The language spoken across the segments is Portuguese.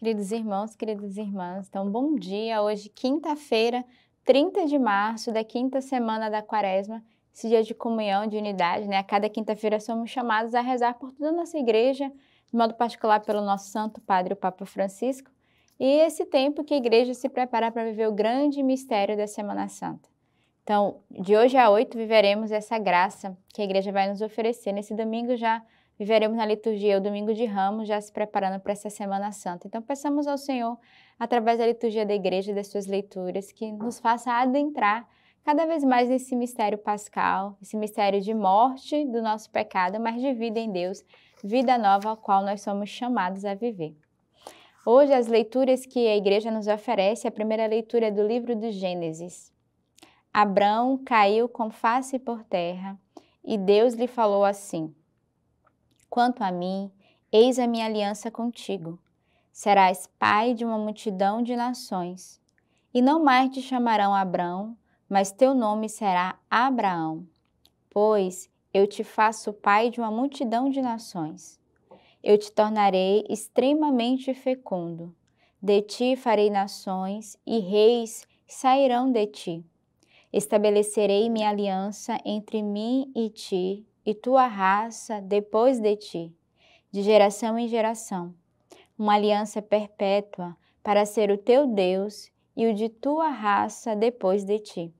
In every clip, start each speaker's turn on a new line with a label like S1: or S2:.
S1: Queridos irmãos, queridas irmãs, então bom dia. Hoje, quinta-feira, 30 de março, da quinta semana da quaresma, esse dia de comunhão, de unidade, né? A cada quinta-feira somos chamados a rezar por toda a nossa igreja, de modo particular pelo nosso Santo Padre, o Papa Francisco, e esse tempo que a igreja se prepara para viver o grande mistério da Semana Santa. Então, de hoje a oito, viveremos essa graça que a igreja vai nos oferecer nesse domingo já Viveremos na liturgia o domingo de Ramos, já se preparando para essa Semana Santa. Então, peçamos ao Senhor, através da liturgia da igreja e das suas leituras, que nos faça adentrar cada vez mais nesse mistério pascal, esse mistério de morte do nosso pecado, mas de vida em Deus, vida nova ao qual nós somos chamados a viver. Hoje, as leituras que a igreja nos oferece, a primeira leitura é do livro do Gênesis. Abrão caiu com face por terra e Deus lhe falou assim Quanto a mim, eis a minha aliança contigo. Serás pai de uma multidão de nações. E não mais te chamarão Abrão, mas teu nome será Abraão, pois eu te faço pai de uma multidão de nações. Eu te tornarei extremamente fecundo. De ti farei nações e reis sairão de ti. Estabelecerei minha aliança entre mim e ti e tua raça depois de ti, de geração em geração, uma aliança perpétua para ser o teu Deus e o de tua raça depois de ti.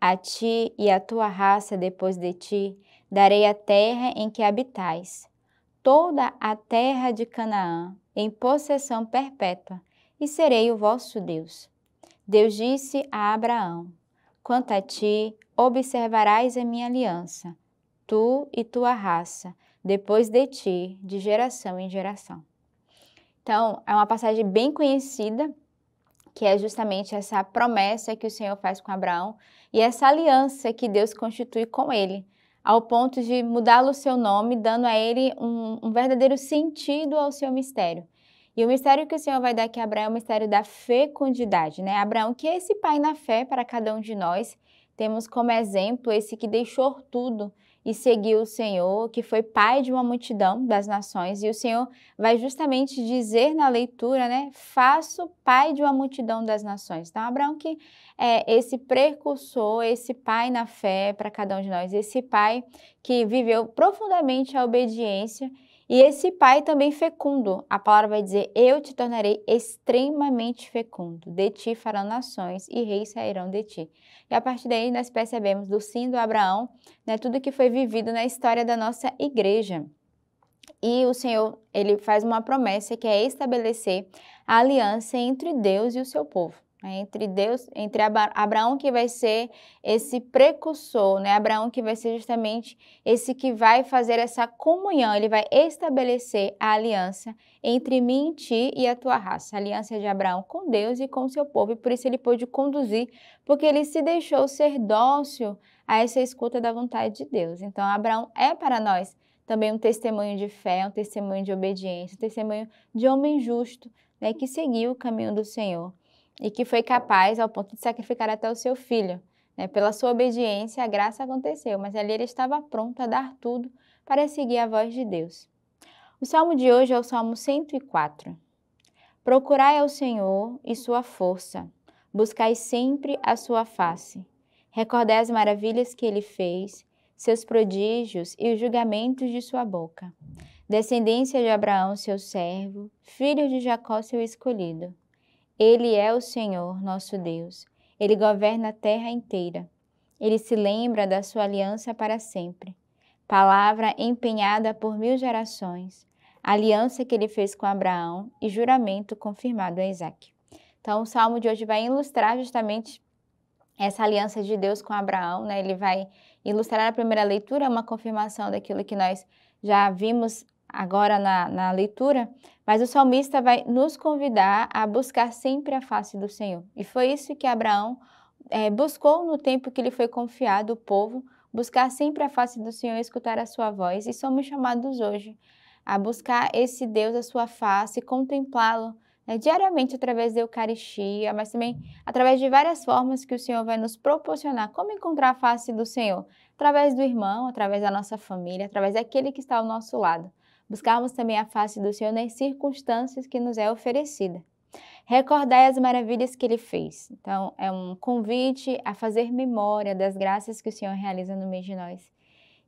S1: A ti e a tua raça depois de ti darei a terra em que habitais, toda a terra de Canaã, em possessão perpétua, e serei o vosso Deus. Deus disse a Abraão: Quanto a ti, observarás a minha aliança, tu e tua raça, depois de ti, de geração em geração. Então, é uma passagem bem conhecida, que é justamente essa promessa que o Senhor faz com Abraão e essa aliança que Deus constitui com ele, ao ponto de mudá-lo o seu nome, dando a ele um, um verdadeiro sentido ao seu mistério. E o mistério que o Senhor vai dar aqui a Abraão é o mistério da fecundidade, né? Abraão, que é esse pai na fé para cada um de nós, temos como exemplo esse que deixou tudo e seguiu o Senhor, que foi pai de uma multidão das nações. E o Senhor vai justamente dizer na leitura, né? Faço pai de uma multidão das nações. Então, Abraão, que é esse precursor, esse pai na fé para cada um de nós, esse pai que viveu profundamente a obediência e esse pai também fecundo. A palavra vai dizer: Eu te tornarei extremamente fecundo. De ti farão nações e reis sairão de ti. E a partir daí nós percebemos do sim do Abraão, né, tudo que foi vivido na história da nossa igreja. E o Senhor, ele faz uma promessa que é estabelecer a aliança entre Deus e o seu povo né, entre Deus, entre Abraão que vai ser esse precursor, né? Abraão que vai ser justamente esse que vai fazer essa comunhão, ele vai estabelecer a aliança entre mim, ti e a tua raça, a aliança de Abraão com Deus e com seu povo, e por isso ele pôde conduzir, porque ele se deixou ser dócil a essa escuta da vontade de Deus. Então Abraão é para nós também um testemunho de fé, um testemunho de obediência, um testemunho de homem justo, né, que seguiu o caminho do Senhor e que foi capaz ao ponto de sacrificar até o seu filho. Né? Pela sua obediência, a graça aconteceu, mas ali ele estava pronto a dar tudo para seguir a voz de Deus. O salmo de hoje é o Salmo 104. Procurai ao Senhor e sua força, buscai sempre a sua face. Recordai as maravilhas que ele fez, seus prodígios e os julgamentos de sua boca. Descendência de Abraão, seu servo, filho de Jacó, seu escolhido. Ele é o Senhor, nosso Deus. Ele governa a terra inteira. Ele se lembra da sua aliança para sempre. Palavra empenhada por mil gerações, aliança que ele fez com Abraão e juramento confirmado a Isaac. Então, o salmo de hoje vai ilustrar justamente essa aliança de Deus com Abraão, né? Ele vai ilustrar a primeira leitura, uma confirmação daquilo que nós já vimos agora na, na leitura, mas o salmista vai nos convidar a buscar sempre a face do Senhor. E foi isso que Abraão é, buscou no tempo que lhe foi confiado o povo, buscar sempre a face do Senhor, e escutar a sua voz. E somos chamados hoje a buscar esse Deus, a sua face, contemplá-lo né, diariamente através da Eucaristia, mas também através de várias formas que o Senhor vai nos proporcionar. Como encontrar a face do Senhor? Através do irmão, através da nossa família, através daquele que está ao nosso lado buscarmos também a face do Senhor nas circunstâncias que nos é oferecida. Recordai as maravilhas que ele fez. Então, é um convite a fazer memória das graças que o Senhor realiza no meio de nós.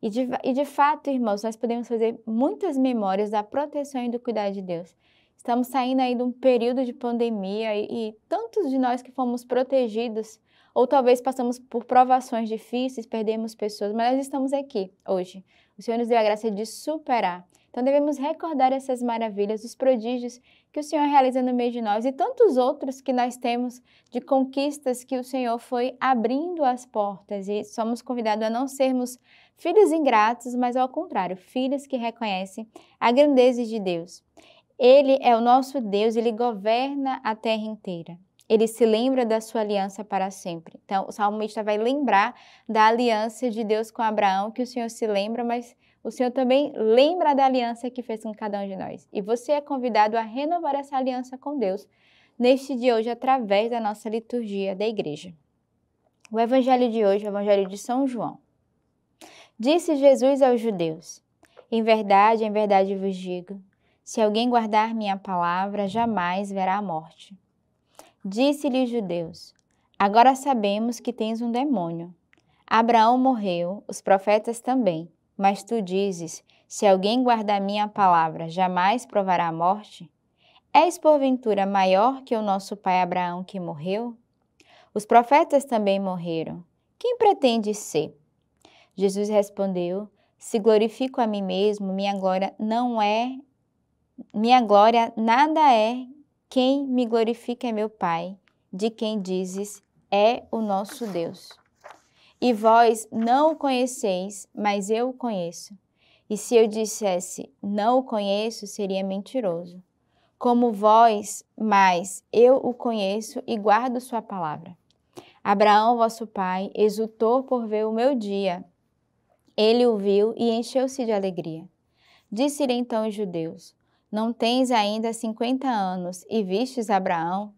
S1: E de, e de fato, irmãos, nós podemos fazer muitas memórias da proteção e do cuidado de Deus. Estamos saindo aí de um período de pandemia e, e tantos de nós que fomos protegidos, ou talvez passamos por provações difíceis, perdemos pessoas, mas nós estamos aqui hoje. O Senhor nos deu a graça de superar então devemos recordar essas maravilhas, os prodígios que o Senhor realiza no meio de nós e tantos outros que nós temos de conquistas que o Senhor foi abrindo as portas e somos convidados a não sermos filhos ingratos, mas ao contrário, filhos que reconhecem a grandeza de Deus. Ele é o nosso Deus, ele governa a terra inteira ele se lembra da sua aliança para sempre. Então, o salmista vai lembrar da aliança de Deus com Abraão, que o Senhor se lembra, mas o Senhor também lembra da aliança que fez com cada um de nós. E você é convidado a renovar essa aliança com Deus neste dia hoje através da nossa liturgia da igreja. O evangelho de hoje, é o evangelho de São João. Disse Jesus aos judeus: Em verdade, em verdade vos digo, se alguém guardar minha palavra, jamais verá a morte. Disse-lhe os judeus: Agora sabemos que tens um demônio. Abraão morreu, os profetas também. Mas tu dizes: Se alguém guardar minha palavra, jamais provará a morte? És porventura maior que o nosso pai Abraão que morreu? Os profetas também morreram. Quem pretende ser? Jesus respondeu: Se glorifico a mim mesmo, minha glória não é. Minha glória nada é. Quem me glorifica é meu Pai, de quem dizes é o nosso Deus. E vós não o conheceis, mas eu o conheço. E se eu dissesse não o conheço, seria mentiroso. Como vós, mas eu o conheço e guardo sua palavra. Abraão, vosso pai, exultou por ver o meu dia. Ele o viu e encheu-se de alegria. Disse-lhe então os judeus: Não tens ainda cinquenta anos e vistes Abraão?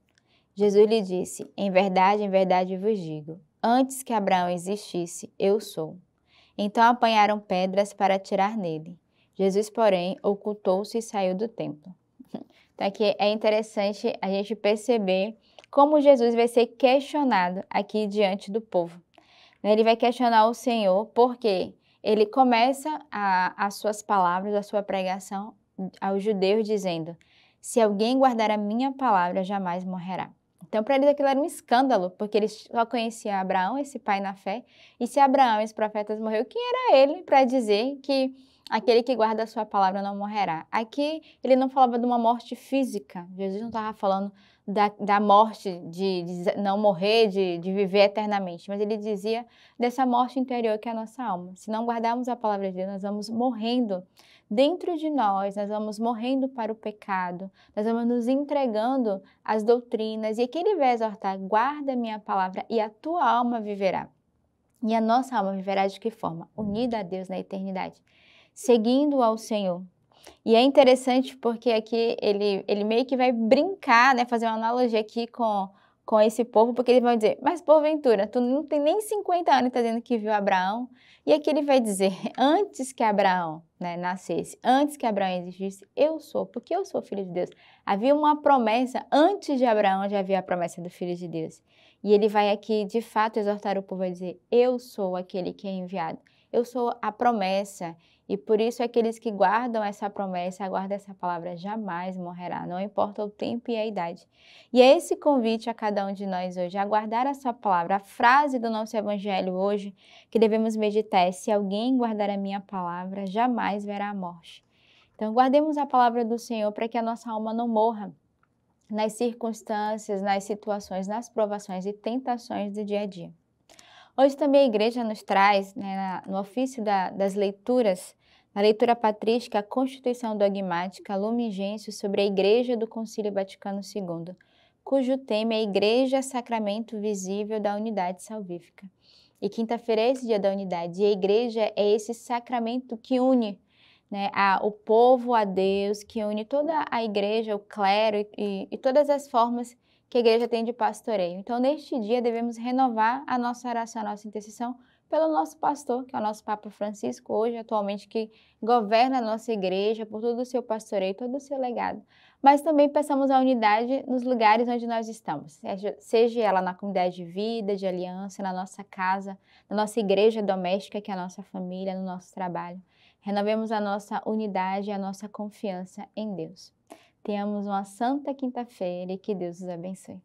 S1: Jesus lhe disse: Em verdade, em verdade vos digo Antes que Abraão existisse, eu sou. Então apanharam pedras para atirar nele. Jesus, porém, ocultou-se e saiu do templo. Então aqui é interessante a gente perceber como Jesus vai ser questionado aqui diante do povo. Né, ele vai questionar o Senhor porque ele começa a, as suas palavras, a sua pregação aos judeus dizendo: Se alguém guardar a minha palavra, jamais morrerá. Então, para eles aquilo era um escândalo, porque eles só conheciam Abraão, esse pai na fé, e se Abraão, esse profeta, morreu, quem era ele para dizer que aquele que guarda a sua palavra não morrerá? Aqui ele não falava de uma morte física, Jesus não estava falando da, da morte, de, de, não morrer, de, de viver eternamente, mas ele dizia dessa morte interior que é a nossa alma. Se não guardarmos a palavra de Deus, nós vamos morrendo dentro de nós, nós vamos morrendo para o pecado, nós vamos nos entregando às doutrinas. E aquele verso exortar: guarda minha palavra e a tua alma viverá. E a nossa alma viverá de que forma? Unida a Deus na eternidade, seguindo ao Senhor. E é interessante porque aqui ele, ele meio que vai brincar, né, fazer uma analogia aqui com com esse povo, porque eles vão dizer, mas porventura, tu não tem nem 50 anos tá dizendo que viu Abraão. E aqui ele vai dizer, antes que Abraão né, nascesse, antes que Abraão existisse, eu sou, porque eu sou filho de Deus. Havia uma promessa, antes de Abraão já havia a promessa do filho de Deus. E ele vai aqui, de fato, exortar o povo a dizer, eu sou aquele que é enviado. Eu sou a promessa, e por isso aqueles é que guardam essa promessa, aguardam essa palavra, jamais morrerá, não importa o tempo e a idade. E é esse convite a cada um de nós hoje, aguardar a sua palavra. A frase do nosso evangelho hoje que devemos meditar é: se alguém guardar a minha palavra, jamais verá a morte. Então guardemos a palavra do Senhor para que a nossa alma não morra nas circunstâncias, nas situações, nas provações e tentações do dia a dia. Hoje também a igreja nos traz, né, no ofício da, das leituras, na leitura patrística, a Constituição Dogmática Lumen Gentium sobre a Igreja do Concílio Vaticano II, cujo tema é a Igreja Sacramento Visível da Unidade Salvífica. E quinta-feira é esse dia da unidade, e a igreja é esse sacramento que une né, a, o povo a Deus, que une toda a igreja, o clero e, e todas as formas que a igreja tem de pastoreio. Então, neste dia, devemos renovar a nossa oração, a nossa intercessão pelo nosso pastor, que é o nosso Papa Francisco, hoje, atualmente, que governa a nossa igreja, por todo o seu pastoreio, todo o seu legado. Mas também peçamos a unidade nos lugares onde nós estamos, seja ela na comunidade de vida, de aliança, na nossa casa, na nossa igreja doméstica, que é a nossa família, no nosso trabalho. Renovemos a nossa unidade e a nossa confiança em Deus. Tenhamos uma santa quinta-feira e que Deus os abençoe.